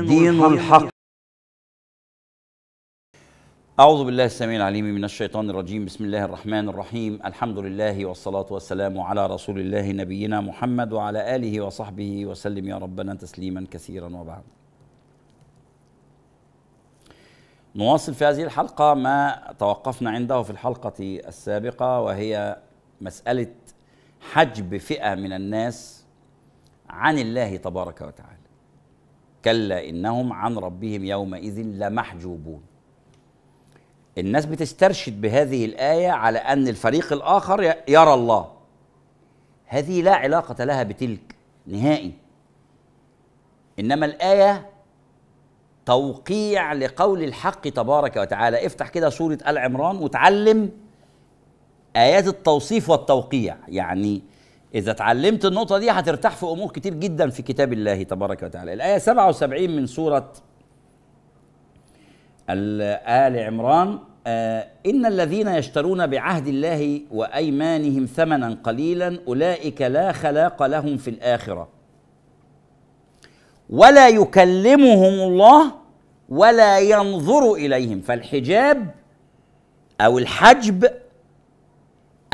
دين الحق أعوذ بالله السميع العليم من الشيطان الرجيم بسم الله الرحمن الرحيم الحمد لله والصلاة والسلام على رسول الله نبينا محمد وعلى آله وصحبه وسلم يا ربنا تسليما كثيرا وبعد نواصل في هذه الحلقة ما توقفنا عنده في الحلقة السابقة وهي مسألة حجب فئة من الناس عن الله تبارك وتعالى كلا إنهم عن ربهم يومئذ لمحجوبون الناس بتسترشد بهذه الآية على أن الفريق الآخر يرى الله هذه لا علاقة لها بتلك نهائي إنما الآية توقيع لقول الحق تبارك وتعالى افتح كده سورة آل عمران وتعلم آيات التوصيف والتوقيع يعني إذا اتعلمت النقطة دي هترتاح في أمور كتير جدا في كتاب الله تبارك وتعالى الآية 77 من سورة آل عمران آه إن الذين يشترون بعهد الله وأيمانهم ثمنا قليلا أولئك لا خلاق لهم في الآخرة ولا يكلمهم الله ولا ينظر إليهم فالحجاب أو الحجب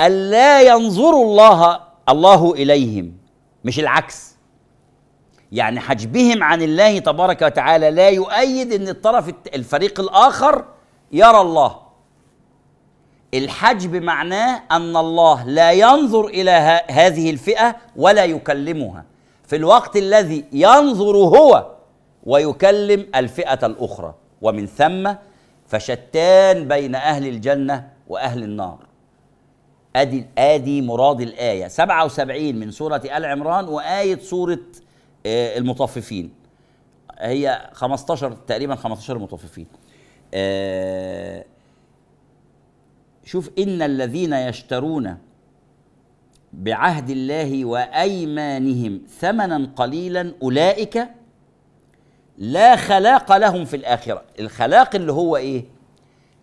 ألا ينظر الله الله اليهم مش العكس يعني حجبهم عن الله تبارك وتعالى لا يؤيد ان الطرف الفريق الاخر يرى الله الحجب معناه ان الله لا ينظر الى هذه الفئه ولا يكلمها في الوقت الذي ينظر هو ويكلم الفئه الاخرى ومن ثم فشتان بين اهل الجنه واهل النار ادي ادي مراد الايه 77 من سوره ال عمران وايه سوره آه، المطففين هي 15 تقريبا 15 مطففين آه، شوف ان الذين يشترون بعهد الله وايمانهم ثمنا قليلا اولئك لا خلاق لهم في الاخره الخلاق اللي هو ايه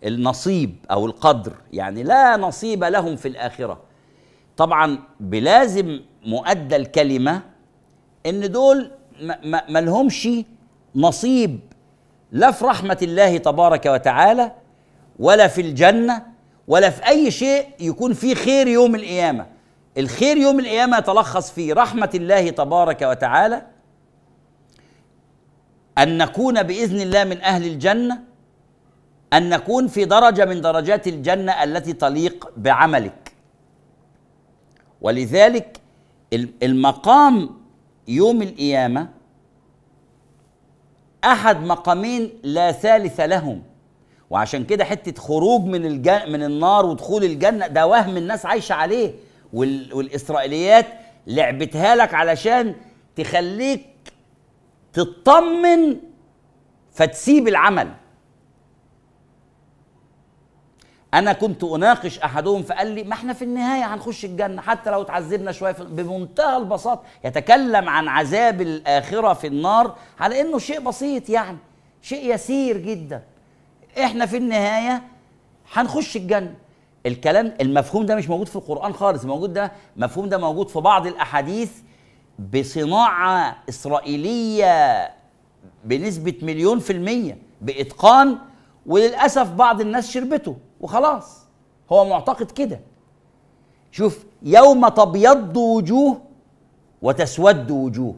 النصيب او القدر يعني لا نصيب لهم في الاخره طبعا بلازم مؤدى الكلمه ان دول ما لهمش نصيب لا في رحمه الله تبارك وتعالى ولا في الجنه ولا في اي شيء يكون فيه خير يوم القيامه الخير يوم القيامه يتلخص في رحمه الله تبارك وتعالى ان نكون باذن الله من اهل الجنه ان نكون في درجه من درجات الجنه التي تليق بعملك ولذلك المقام يوم القيامه احد مقامين لا ثالث لهم وعشان كده حته خروج من الجن من النار ودخول الجنه ده وهم الناس عايشه عليه وال... والاسرائيليات لعبتها لك علشان تخليك تطمن فتسيب العمل انا كنت اناقش احدهم فقال لي ما احنا في النهايه هنخش الجنه حتى لو اتعذبنا شويه بمنتهى البساطه يتكلم عن عذاب الاخره في النار على انه شيء بسيط يعني شيء يسير جدا احنا في النهايه هنخش الجنه الكلام المفهوم ده مش موجود في القران خالص موجود ده مفهوم ده موجود في بعض الاحاديث بصناعه اسرائيليه بنسبه مليون في الميه باتقان وللاسف بعض الناس شربته وخلاص هو معتقد كده شوف يوم تبيض وجوه وتسود وجوه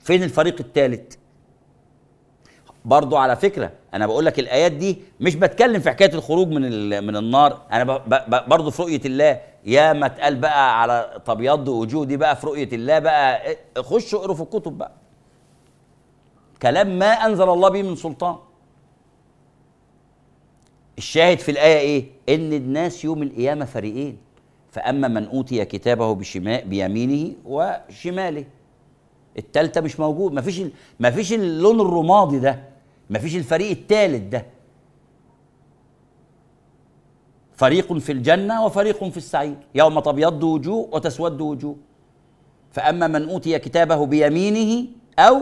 فين الفريق الثالث برضو على فكره انا بقول لك الايات دي مش بتكلم في حكايه الخروج من من النار انا برضو في رؤيه الله يا ما اتقال بقى على تبيض وجوه دي بقى في رؤيه الله بقى إيه، خشوا اقروا في الكتب بقى كلام ما انزل الله به من سلطان الشاهد في الآية إيه؟ إن الناس يوم القيامة فريقين فأما من أوتي كتابه بشماء بيمينه وشماله التالتة مش موجود مفيش مفيش اللون الرمادي ده مفيش الفريق التالت ده فريق في الجنة وفريق في السعير يوم تبيض وجوه وتسود وجوه فأما من أوتي كتابه بيمينه أو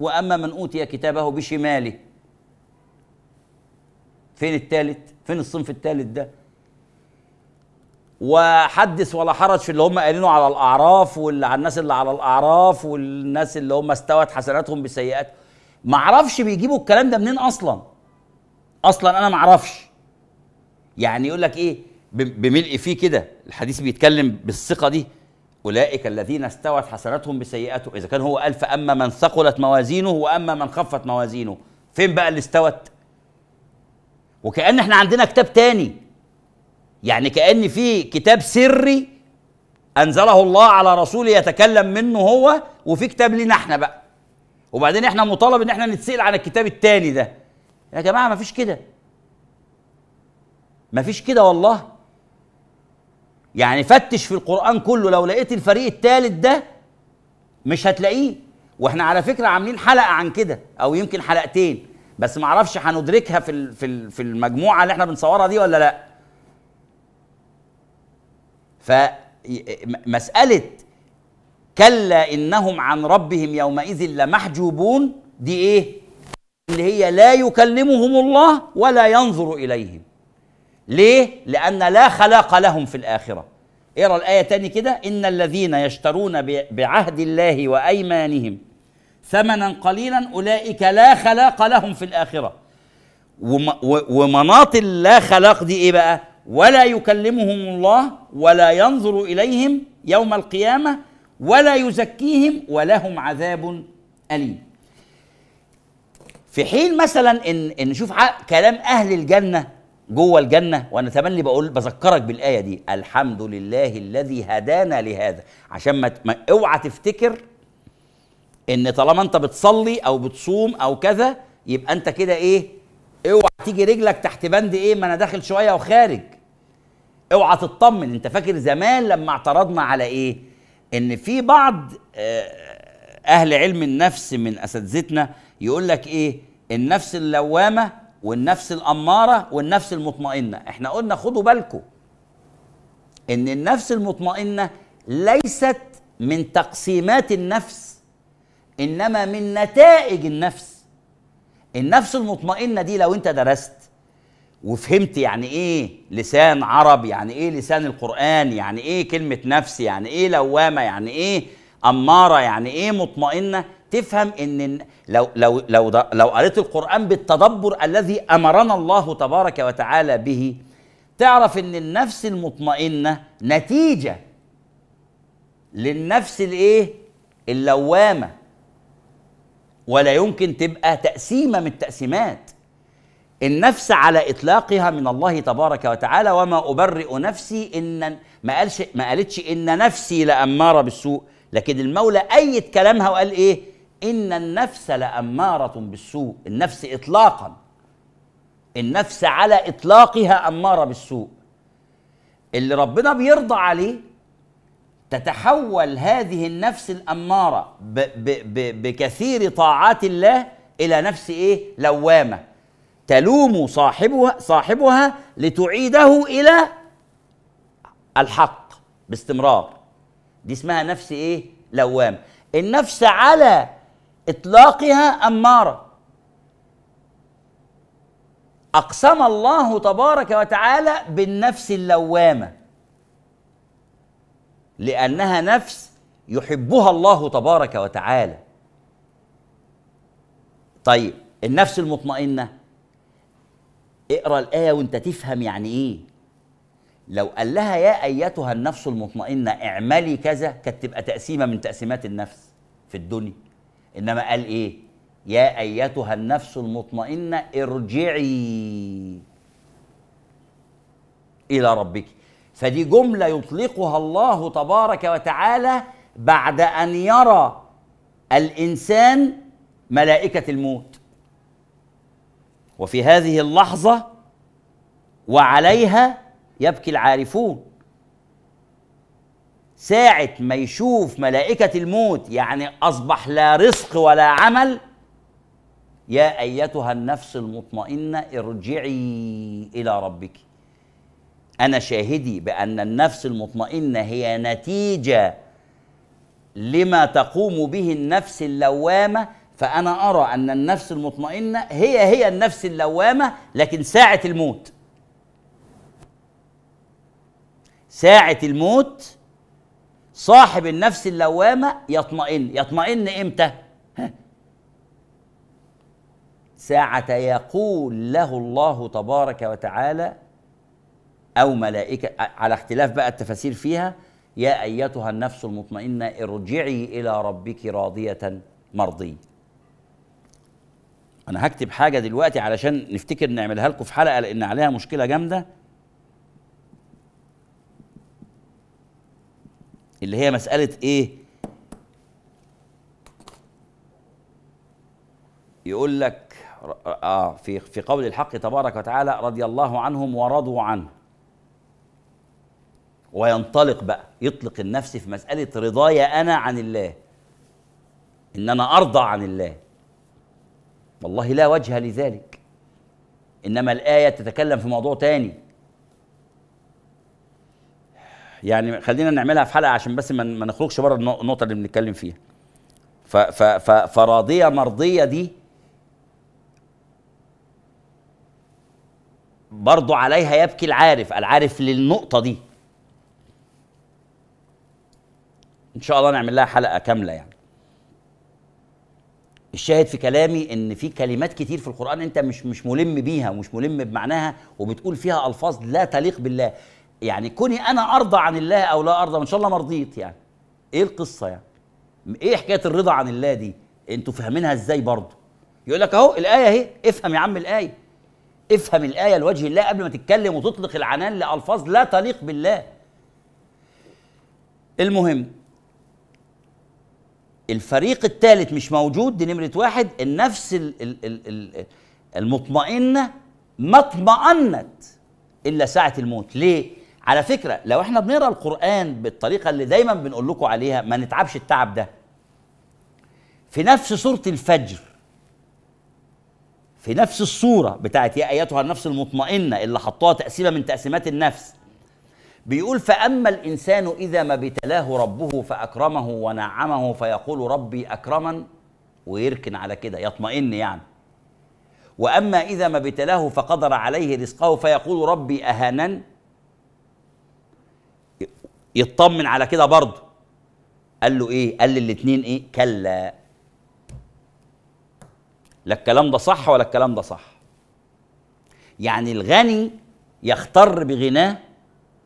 وأما من أوتي كتابه بشماله فين الثالث فين الصنف الثالث ده وحدث ولا حرج في اللي هم قالينه على الاعراف واللي على الناس اللي على الاعراف والناس اللي هم استوت حسناتهم بسيئات ما اعرفش بيجيبوا الكلام ده منين اصلا اصلا انا ما اعرفش يعني يقول لك ايه بملء فيه كده الحديث بيتكلم بالثقه دي اولئك الذين استوت حسناتهم بسيئاته اذا كان هو قال فاما من ثقلت موازينه واما من خفت موازينه فين بقى اللي استوت وكأن احنا عندنا كتاب تاني يعني كأن في كتاب سري أنزله الله على رسوله يتكلم منه هو وفي كتاب لينا احنا بقى وبعدين احنا مطالب ان احنا نتسأل عن الكتاب التاني ده يا جماعة ما فيش كده ما فيش كده والله يعني فتش في القرآن كله لو لقيت الفريق التالت ده مش هتلاقيه واحنا على فكرة عاملين حلقة عن كده او يمكن حلقتين بس ما اعرفش هندركها في في في المجموعه اللي احنا بنصورها دي ولا لا فمساله كلا انهم عن ربهم يومئذ لمحجوبون دي ايه اللي هي لا يكلمهم الله ولا ينظر اليهم ليه لان لا خلاق لهم في الاخره اقرا الايه تاني كده ان الذين يشترون بعهد الله وايمانهم ثمنا قليلا أولئك لا خلاق لهم في الآخرة ومناط اللا خلاق دي إيه بقى ولا يكلمهم الله ولا ينظر إليهم يوم القيامة ولا يزكيهم ولهم عذاب أليم في حين مثلا ان ان نشوف كلام اهل الجنه جوه الجنه وانا تملي بقول بذكرك بالايه دي الحمد لله الذي هدانا لهذا عشان ما اوعى تفتكر ان طالما انت بتصلي او بتصوم او كذا يبقى انت كده ايه اوعى تيجي رجلك تحت بند ايه ما انا داخل شويه وخارج اوعى تطمن انت فاكر زمان لما اعترضنا على ايه ان في بعض آه، اهل علم النفس من اساتذتنا يقول لك ايه النفس اللوامه والنفس الاماره والنفس المطمئنه احنا قلنا خدوا بالكم ان النفس المطمئنه ليست من تقسيمات النفس انما من نتائج النفس النفس المطمئنه دي لو انت درست وفهمت يعني ايه لسان عرب يعني ايه لسان القران يعني ايه كلمه نفس يعني ايه لوامه يعني ايه اماره يعني ايه مطمئنه تفهم ان لو لو لو لو قريت القران بالتدبر الذي امرنا الله تبارك وتعالى به تعرف ان النفس المطمئنه نتيجه للنفس الايه اللوامه ولا يمكن تبقى تقسيمه من التقسيمات النفس على اطلاقها من الله تبارك وتعالى وما ابرئ نفسي ان ما قالش ما قالتش ان نفسي لاماره بالسوء لكن المولى ايد كلامها وقال ايه ان النفس لاماره بالسوء النفس اطلاقا النفس على اطلاقها اماره بالسوء اللي ربنا بيرضى عليه تتحول هذه النفس الأمارة ب ب ب بكثير طاعات الله إلى نفس إيه؟ لوامة تلوم صاحبها صاحبها لتعيده إلى الحق باستمرار دي اسمها نفس إيه؟ لوامة النفس على إطلاقها أمارة أقسم الله تبارك وتعالى بالنفس اللوامة لأنها نفس يحبها الله تبارك وتعالى طيب النفس المطمئنة اقرأ الآية وانت تفهم يعني ايه لو قال لها يا أيتها النفس المطمئنة اعملي كذا كانت تبقى تقسيمة من تقسيمات النفس في الدنيا إنما قال ايه يا أيتها النفس المطمئنة ارجعي إلى ربك فدي جمله يطلقها الله تبارك وتعالى بعد ان يرى الانسان ملائكه الموت وفي هذه اللحظه وعليها يبكي العارفون ساعه ما يشوف ملائكه الموت يعني اصبح لا رزق ولا عمل يا ايتها النفس المطمئنه ارجعي الى ربك أنا شاهدي بأن النفس المطمئنة هي نتيجة لما تقوم به النفس اللوامة فأنا أرى أن النفس المطمئنة هي هي النفس اللوامة لكن ساعة الموت ساعة الموت صاحب النفس اللوامة يطمئن يطمئن إمتى؟ ساعة يقول له الله تبارك وتعالى أو ملائكة على اختلاف بقى التفاسير فيها يا أيتها النفس المطمئنة ارجعي إلى ربك راضية مرضية أنا هكتب حاجة دلوقتي علشان نفتكر نعملها لكم في حلقة لأن عليها مشكلة جامدة اللي هي مسألة إيه يقول لك آه في في قول الحق تبارك وتعالى رضي الله عنهم ورضوا عنه وينطلق بقى يطلق النفس في مسألة رضايا أنا عن الله إن أنا أرضى عن الله والله لا وجه لذلك إنما الآية تتكلم في موضوع تاني يعني خلينا نعملها في حلقة عشان بس ما نخرجش بره النقطة اللي بنتكلم فيها فراضية مرضية دي برضو عليها يبكي العارف العارف للنقطة دي ان شاء الله نعمل لها حلقه كامله يعني الشاهد في كلامي ان في كلمات كتير في القران انت مش مش ملم بيها ومش ملم بمعناها وبتقول فيها الفاظ لا تليق بالله يعني كوني انا ارضى عن الله او لا ارضى ان شاء الله ما رضيت يعني ايه القصه يعني ايه حكايه الرضا عن الله دي انتوا فاهمينها ازاي برضه يقول لك اهو الايه اهي افهم يا عم الايه افهم الايه لوجه الله قبل ما تتكلم وتطلق العنان لالفاظ لا تليق بالله المهم الفريق الثالث مش موجود دي نمره واحد النفس المطمئنه ما اطمأنت الا ساعه الموت ليه على فكره لو احنا بنقرا القران بالطريقه اللي دايما بنقول لكم عليها ما نتعبش التعب ده في نفس سوره الفجر في نفس الصوره بتاعت يا ايتها النفس المطمئنه اللي حطوها تقسيمه من تقسيمات النفس بيقول فأما الإنسان إذا ما ابتلاه ربه فأكرمه ونعمه فيقول ربي أكرمن ويركن على كده يطمئن يعني وأما إذا ما ابتلاه فقدر عليه رزقه فيقول ربي أهانن يطمن على كده برضه قال له إيه؟ قال للاتنين إيه؟ كلا لا الكلام ده صح ولا الكلام ده صح يعني الغني يختر بغناه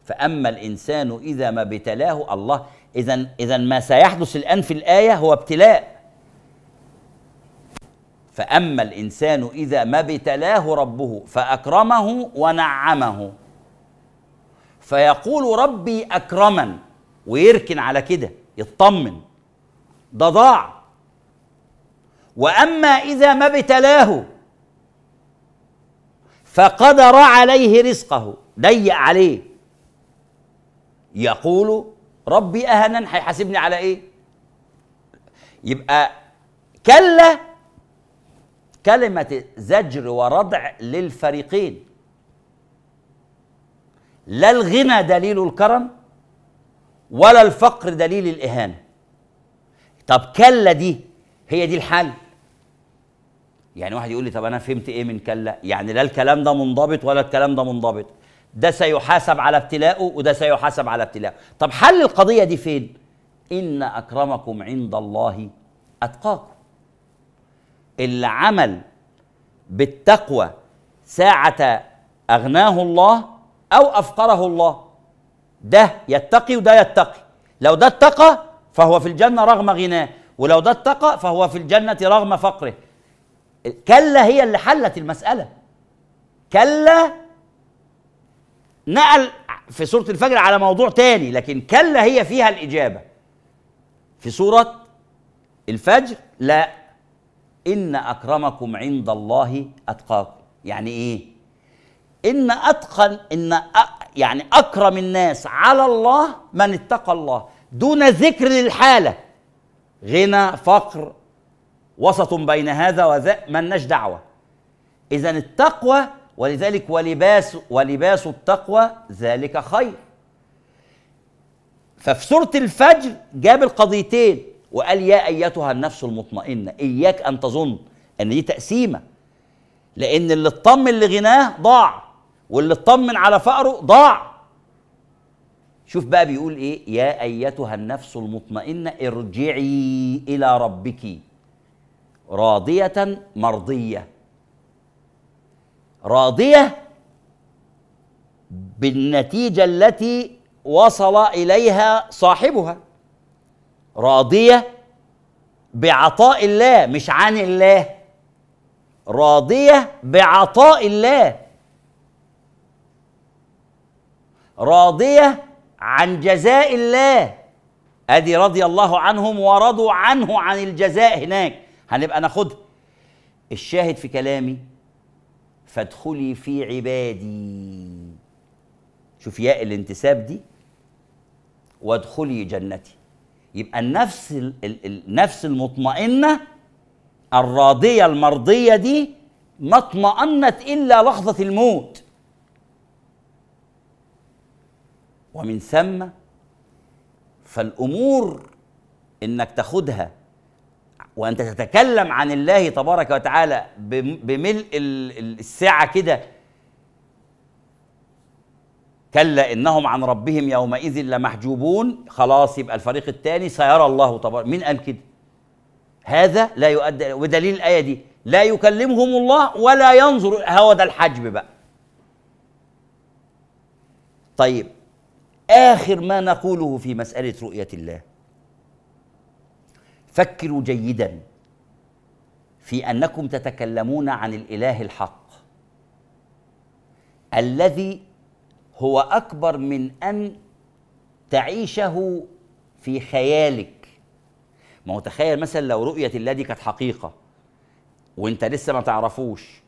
فأما الإنسان إذا ما ابتلاه الله إذا إذا ما سيحدث الآن في الآية هو ابتلاء فأما الإنسان إذا ما ابتلاه ربه فأكرمه ونعمه فيقول ربي أكرمن ويركن على كده يطمن ده ضاع واما اذا ما ابتلاه فقدر عليه رزقه ضيق عليه يقول ربي أهنا هيحاسبني على إيه؟ يبقى كلا كلمة زجر وردع للفريقين لا الغنى دليل الكرم ولا الفقر دليل الإهانة طب كلا دي هي دي الحل يعني واحد يقول لي طب انا فهمت ايه من كلا يعني لا الكلام ده منضبط ولا الكلام ده منضبط ده سيحاسب على ابتلاءه وده سيحاسب على ابتلاءه طب حل القضية دي فين إن أكرمكم عند الله أتقاكم اللي عمل بالتقوى ساعة أغناه الله أو أفقره الله ده يتقي وده يتقي لو ده اتقى فهو في الجنة رغم غناه ولو ده اتقى فهو في الجنة رغم فقره كلا هي اللي حلت المسألة كلا نقل في سورة الفجر على موضوع تاني لكن كلا هي فيها الإجابة في سورة الفجر لا إن أكرمكم عند الله أتقاكم يعني إيه؟ إن أتقن إن أ يعني أكرم الناس على الله من اتقى الله دون ذكر للحالة غنى فقر وسط بين هذا وذا ملناش دعوة إذا التقوى ولذلك ولباس ولباس التقوى ذلك خير ففي سورة الفجر جاب القضيتين وقال يا أيتها النفس المطمئنة إياك أن تظن أن دي تقسيمة لأن اللي اطمن لغناه ضاع واللي اطمن على فقره ضاع شوف بقى بيقول إيه يا أيتها النفس المطمئنة ارجعي إلى ربك راضية مرضية راضية بالنتيجة التي وصل إليها صاحبها راضية بعطاء الله مش عن الله راضية بعطاء الله راضية عن جزاء الله أدي رضي الله عنهم ورضوا عنه عن الجزاء هناك هنبقى ناخدها الشاهد في كلامي فادخلي في عبادي شوف ياء الانتساب دي وادخلي جنتي يبقى النفس النفس المطمئنه الراضيه المرضيه دي ما اطمأنت الا لحظه الموت ومن ثم فالامور انك تاخدها وانت تتكلم عن الله تبارك وتعالى بملء السعه كده كلا انهم عن ربهم يومئذ لمحجوبون خلاص يبقى الفريق الثاني سيرى الله تبارك مين قال كده هذا لا يؤدي ودليل الايه دي لا يكلمهم الله ولا ينظر هو ده الحجب بقى طيب اخر ما نقوله في مساله رؤيه الله فكروا جيدا في انكم تتكلمون عن الاله الحق الذي هو اكبر من ان تعيشه في خيالك ما هو تخيل مثلا لو رؤيه الله دي كانت حقيقه وانت لسه ما تعرفوش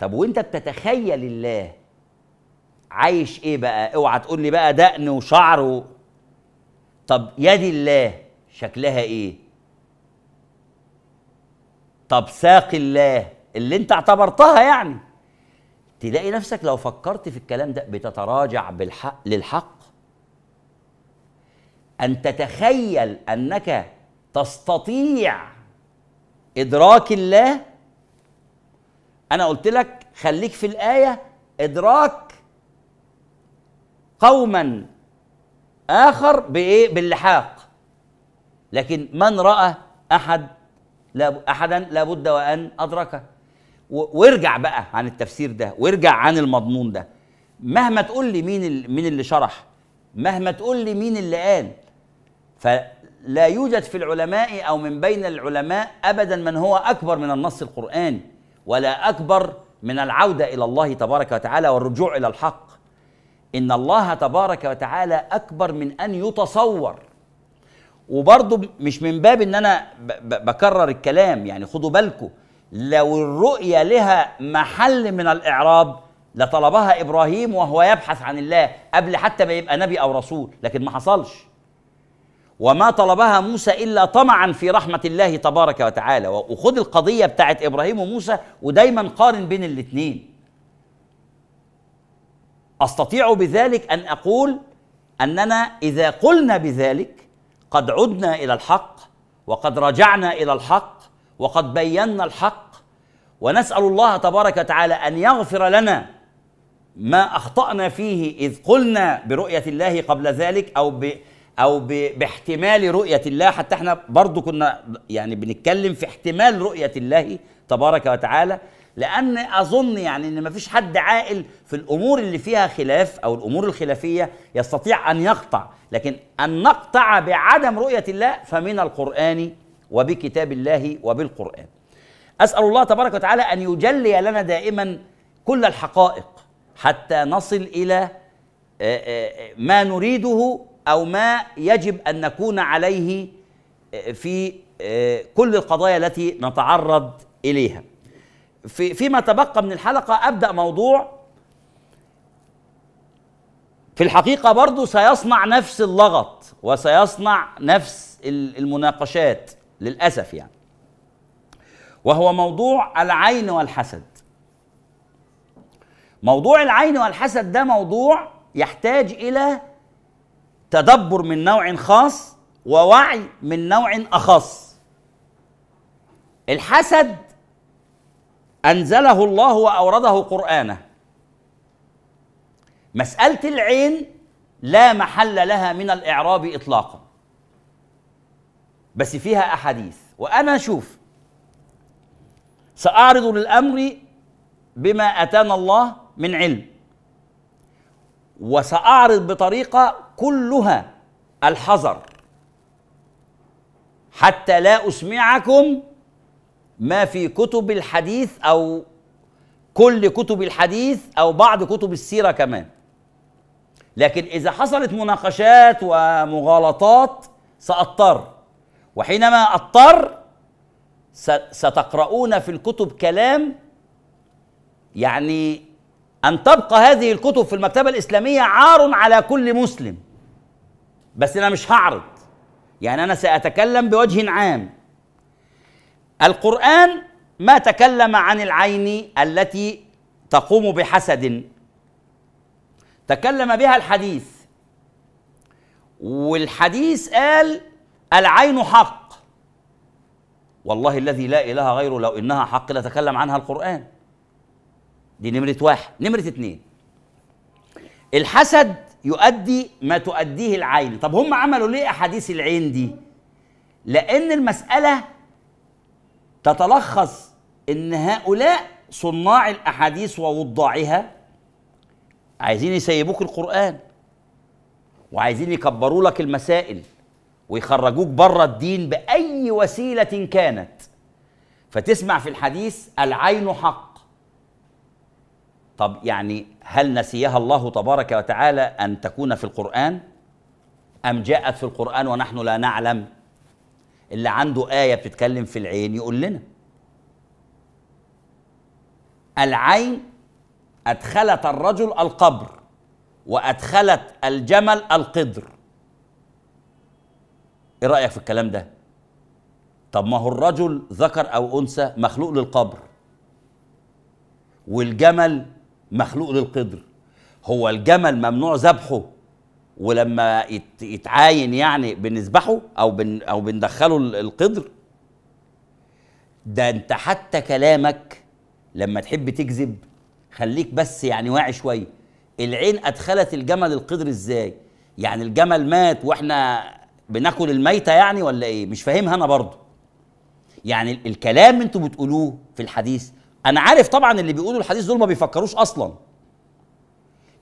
طب وانت بتتخيل الله عايش ايه بقى اوعى تقول لي بقى دقن وشعر طب يد الله شكلها ايه طب ساق الله اللي انت اعتبرتها يعني تلاقي نفسك لو فكرت في الكلام ده بتتراجع بالحق للحق ان تتخيل انك تستطيع ادراك الله انا قلت لك خليك في الايه ادراك قوما اخر بايه باللحاق لكن من راى احد لا احدا لابد وان ادركه وارجع بقى عن التفسير ده وارجع عن المضمون ده مهما تقول لي مين مين اللي شرح مهما تقول لي مين اللي قال فلا يوجد في العلماء او من بين العلماء ابدا من هو اكبر من النص القراني ولا اكبر من العوده الى الله تبارك وتعالى والرجوع الى الحق ان الله تبارك وتعالى اكبر من ان يتصور وبرضه مش من باب ان انا بكرر الكلام يعني خدوا بالكم لو الرؤية لها محل من الإعراب لطلبها إبراهيم وهو يبحث عن الله قبل حتى ما يبقى نبي أو رسول لكن ما حصلش وما طلبها موسى إلا طمعا في رحمة الله تبارك وتعالى وخد القضية بتاعت إبراهيم وموسى ودايما قارن بين الاثنين أستطيع بذلك أن أقول أننا إذا قلنا بذلك قد عدنا الى الحق وقد رجعنا الى الحق وقد بينا الحق ونسال الله تبارك وتعالى ان يغفر لنا ما اخطانا فيه اذ قلنا برؤيه الله قبل ذلك او ب او باحتمال رؤيه الله حتى احنا برضو كنا يعني بنتكلم في احتمال رؤيه الله تبارك وتعالى لان اظن يعني ان ما فيش حد عاقل في الامور اللي فيها خلاف او الامور الخلافيه يستطيع ان يقطع لكن ان نقطع بعدم رؤيه الله فمن القران وبكتاب الله وبالقران اسال الله تبارك وتعالى ان يجلي لنا دائما كل الحقائق حتى نصل الى آه، آه، ما نريده او ما يجب ان نكون عليه آه، في كل القضايا التي نتعرض اليها في فيما تبقى من الحلقه ابدا موضوع في الحقيقه برضه سيصنع نفس اللغط وسيصنع نفس المناقشات للاسف يعني وهو موضوع العين والحسد موضوع العين والحسد ده موضوع يحتاج الى تدبر من نوع خاص ووعي من نوع اخص الحسد أنزله الله وأورده قرآنه مسألة العين لا محل لها من الإعراب إطلاقا بس فيها أحاديث وأنا أشوف سأعرض للأمر بما أتانا الله من علم وسأعرض بطريقة كلها الحذر حتى لا أسمعكم ما في كتب الحديث او كل كتب الحديث او بعض كتب السيره كمان لكن اذا حصلت مناقشات ومغالطات ساضطر وحينما اضطر ستقرؤون في الكتب كلام يعني ان تبقى هذه الكتب في المكتبه الاسلاميه عار على كل مسلم بس انا مش هعرض يعني انا ساتكلم بوجه عام القرآن ما تكلم عن العين التي تقوم بحسد تكلم بها الحديث والحديث قال العين حق والله الذي لا إله غيره لو إنها حق لتكلم عنها القرآن دي نمرة واحد نمرة اتنين الحسد يؤدي ما تؤديه العين طب هم عملوا ليه أحاديث العين دي لأن المسألة تتلخص ان هؤلاء صناع الاحاديث ووضاعها عايزين يسيبوك القران وعايزين يكبروا لك المسائل ويخرجوك بره الدين باي وسيله كانت فتسمع في الحديث العين حق طب يعني هل نسيها الله تبارك وتعالى ان تكون في القران ام جاءت في القران ونحن لا نعلم اللي عنده آية بتتكلم في العين يقول لنا العين أدخلت الرجل القبر وأدخلت الجمل القدر إيه رأيك في الكلام ده؟ طب ما هو الرجل ذكر أو أنثى مخلوق للقبر والجمل مخلوق للقدر هو الجمل ممنوع ذبحه ولما يتعاين يعني بنذبحه او بن او بندخله القدر ده انت حتى كلامك لما تحب تكذب خليك بس يعني واعي شويه العين ادخلت الجمل القدر ازاي يعني الجمل مات واحنا بناكل الميته يعني ولا ايه مش فاهمها انا برضه يعني الكلام انتوا بتقولوه في الحديث انا عارف طبعا اللي بيقولوا الحديث دول ما بيفكروش اصلا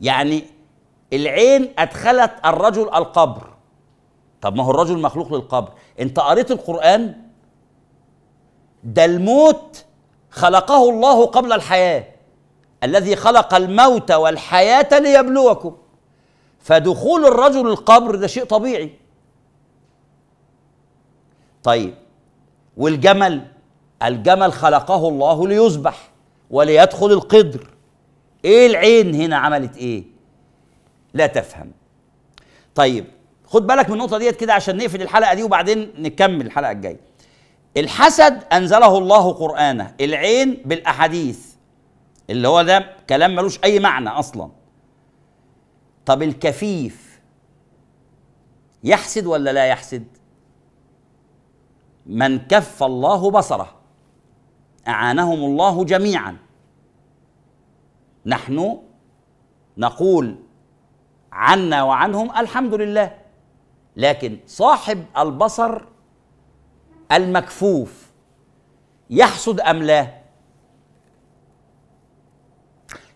يعني العين أدخلت الرجل القبر طب ما هو الرجل مخلوق للقبر أنت قريت القرآن ده الموت خلقه الله قبل الحياة الذي خلق الموت والحياة ليبلوكم فدخول الرجل القبر ده شيء طبيعي طيب والجمل الجمل خلقه الله ليذبح وليدخل القدر ايه العين هنا عملت ايه لا تفهم طيب خد بالك من النقطه ديت كده عشان نقفل الحلقه دي وبعدين نكمل الحلقه الجايه الحسد انزله الله قرانه العين بالاحاديث اللي هو ده كلام ملوش اي معنى اصلا طب الكفيف يحسد ولا لا يحسد من كف الله بصره اعانهم الله جميعا نحن نقول عنا وعنهم الحمد لله لكن صاحب البصر المكفوف يحسد ام لا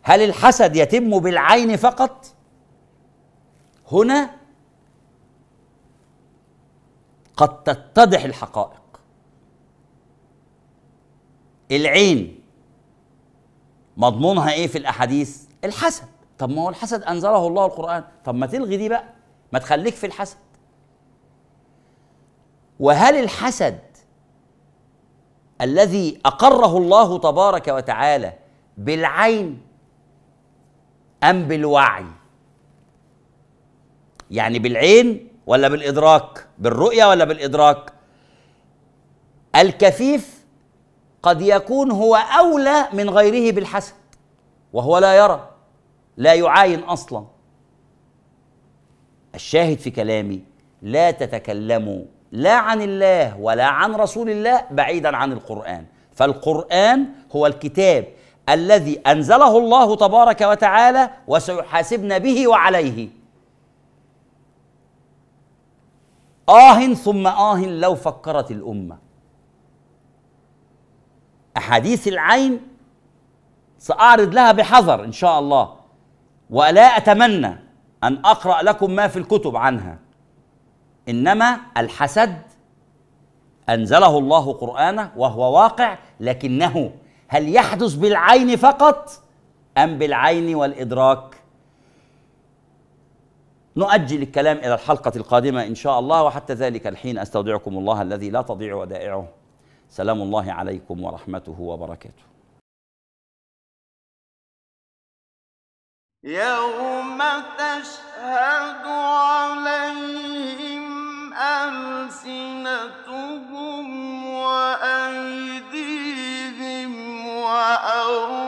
هل الحسد يتم بالعين فقط هنا قد تتضح الحقائق العين مضمونها ايه في الاحاديث الحسد طب ما هو الحسد انزله الله القران طب ما تلغي دي بقى ما تخليك في الحسد وهل الحسد الذي اقره الله تبارك وتعالى بالعين ام بالوعي يعني بالعين ولا بالادراك بالرؤيه ولا بالادراك الكفيف قد يكون هو اولى من غيره بالحسد وهو لا يرى لا يعاين اصلا الشاهد في كلامي لا تتكلموا لا عن الله ولا عن رسول الله بعيدا عن القران فالقران هو الكتاب الذي انزله الله تبارك وتعالى وسيحاسبنا به وعليه اه ثم اه لو فكرت الامه احاديث العين ساعرض لها بحذر ان شاء الله ولا أتمنى أن أقرأ لكم ما في الكتب عنها إنما الحسد أنزله الله قرآنه وهو واقع لكنه هل يحدث بالعين فقط أم بالعين والإدراك نؤجل الكلام إلى الحلقة القادمة إن شاء الله وحتى ذلك الحين أستودعكم الله الذي لا تضيع ودائعه سلام الله عليكم ورحمته وبركاته يوم تشهد عليهم ألسنتهم وأيديهم وأرجلهم